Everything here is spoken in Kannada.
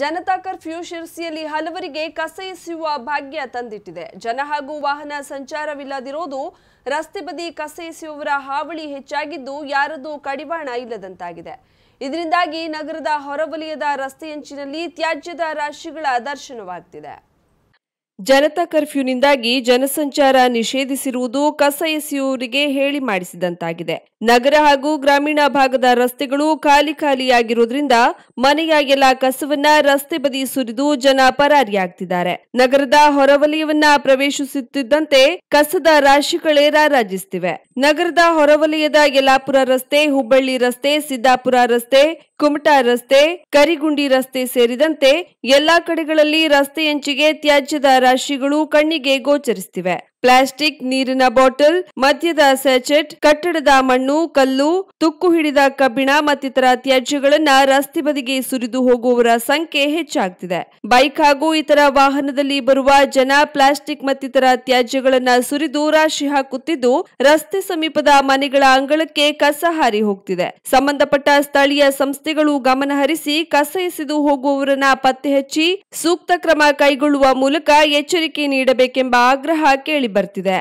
ಜನತಾ ಕರ್ಫ್ಯೂ ಶಿರಸಿಯಲ್ಲಿ ಹಲವರಿಗೆ ಕಸೆಯಿಸುವ ಭಾಗ್ಯ ತಂದಿಟ್ಟಿದೆ ಜನ ಹಾಗೂ ವಾಹನ ಸಂಚಾರವಿಲ್ಲದಿರೋದು ರಸ್ತೆ ಬದಿ ಕಸೆಯಿಸುವವರ ಹಾವಳಿ ಹೆಚ್ಚಾಗಿದ್ದು ಯಾರದೂ ಕಡಿವಾಣ ಇಲ್ಲದಂತಾಗಿದೆ ಇದರಿಂದಾಗಿ ನಗರದ ಹೊರವಲಯದ ರಸ್ತೆಯಂಚಿನಲ್ಲಿ ತ್ಯಾಜ್ಯದ ರಾಶಿಗಳ ದರ್ಶನವಾಗ್ತಿದೆ ಜನತಾ ಕರ್ಫ್ಯೂನಿಂದಾಗಿ ಜನಸಂಚಾರ ನಿಷೇಧಿಸಿರುವುದು ಕಸ ಎಸೆಯುವವರಿಗೆ ಹೇಳಿ ಮಾಡಿಸಿದಂತಾಗಿದೆ ನಗರ ಹಾಗೂ ಗ್ರಾಮೀಣ ಭಾಗದ ರಸ್ತೆಗಳು ಖಾಲಿ ಖಾಲಿಯಾಗಿರುವುದರಿಂದ ಮನೆಯ ಎಲ್ಲ ಕಸವನ್ನ ರಸ್ತೆ ಬದಿ ಸುರಿದು ಜನ ಪರಾರಿಯಾಗ್ತಿದ್ದಾರೆ ನಗರದ ಹೊರವಲಯವನ್ನ ಪ್ರವೇಶಿಸುತ್ತಿದ್ದಂತೆ ಕಸದ ರಾಶಿಗಳೇ ರಾರಾಜಿಸುತ್ತಿವೆ ನಗರದ ಹೊರವಲಯದ ಯಲಾಪುರ ರಸ್ತೆ ಹುಬ್ಬಳ್ಳಿ ರಸ್ತೆ ಸಿದ್ದಾಪುರ ರಸ್ತೆ ಕುಮಟಾ ರಸ್ತೆ ಕರಿಗುಂಡಿ ರಸ್ತೆ ಸೇರಿದಂತೆ ಎಲ್ಲಾ ಕಡೆಗಳಲ್ಲಿ ರಸ್ತೆಯಂಚಿಗೆ ತ್ಯಾಜ್ಯದ ರಾಶಿಗಳು ಕಣ್ಣಿಗೆ ಗೋಚರಿಸುತ್ತಿವೆ ಪ್ಲಾಸ್ಟಿಕ್ ನೀರಿನ ಬಾಟಲ್ ಮದ್ಯದ ಸ್ಯಾಚೆಟ್ ಕಟ್ಟಡದ ಮಣ್ಣು ಕಲ್ಲು ತುಕ್ಕು ಹಿಡಿದ ಕಬ್ಬಿಣ ಮತ್ತಿತರ ತ್ಯಾಜ್ಯಗಳನ್ನ ರಸ್ತೆ ಬದಿಗೆ ಸುರಿದು ಹೋಗುವವರ ಸಂಖ್ಯೆ ಹೆಚ್ಚಾಗ್ತಿದೆ ಬೈಕ್ ಹಾಗೂ ಇತರ ವಾಹನದಲ್ಲಿ ಬರುವ ಜನ ಪ್ಲಾಸ್ಟಿಕ್ ಮತ್ತಿತರ ತ್ಯಾಜ್ಯಗಳನ್ನ ಸುರಿದು ರಾಶಿ ಹಾಕುತ್ತಿದ್ದು ರಸ್ತೆ ಸಮೀಪದ ಮನೆಗಳ ಅಂಗಳಕ್ಕೆ ಕಸ ಹಾರಿ ಹೋಗ್ತಿದೆ ಸಂಬಂಧಪಟ್ಟ ಸ್ಥಳೀಯ ಸಂಸ್ಥೆಗಳು ಗಮನಹರಿಸಿ ಕಸ ಎಸೆದು ಹೋಗುವವರನ್ನ ಪತ್ತೆ ಹಚ್ಚಿ ಸೂಕ್ತ ಕ್ರಮ ಕೈಗೊಳ್ಳುವ ಮೂಲಕ ಎಚ್ಚರಿಕೆ ನೀಡಬೇಕೆಂಬ ಆಗ್ರಹ ಕೇಳಿ ಬರ್ತಿದೆ